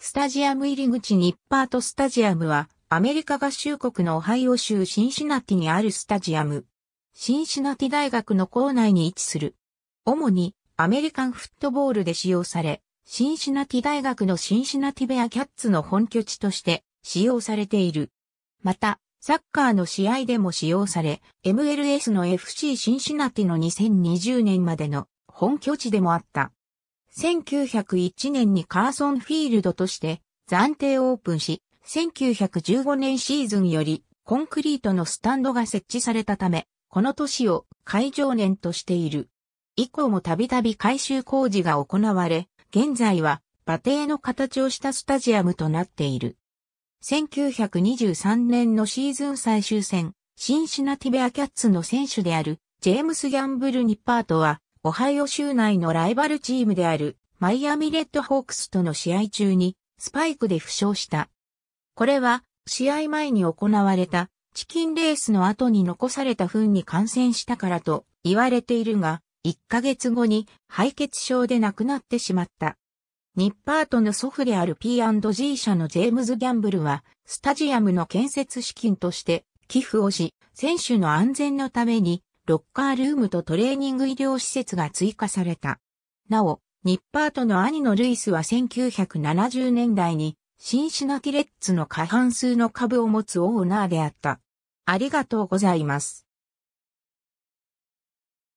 スタジアム入り口ニッパートスタジアムは、アメリカ合衆国のオハイオ州シンシナティにあるスタジアム。シンシナティ大学の校内に位置する。主にアメリカンフットボールで使用され、シンシナティ大学のシンシナティベアキャッツの本拠地として使用されている。また、サッカーの試合でも使用され、MLS の FC シンシナティの2020年までの本拠地でもあった。1901年にカーソンフィールドとして暫定オープンし、1915年シーズンよりコンクリートのスタンドが設置されたため、この年を会場年としている。以降もたびたび改修工事が行われ、現在は馬蹄の形をしたスタジアムとなっている。1923年のシーズン最終戦、シンシナティベアキャッツの選手であるジェームス・ギャンブル・ニッパートはオハイオ州内のライバルチームであるマイアミレッドホークスとの試合中にスパイクで負傷した。これは試合前に行われたチキンレースの後に残された糞に感染したからと言われているが、1ヶ月後に敗血症で亡くなってしまった。ニッパートの祖父である P&G 社のジェームズ・ギャンブルは、スタジアムの建設資金として寄付をし、選手の安全のためにロッカールームとトレーニング医療施設が追加された。なお、ニッパートの兄のルイスは1970年代に、シンシナティレッツの過半数の株を持つオーナーであった。ありがとうございます。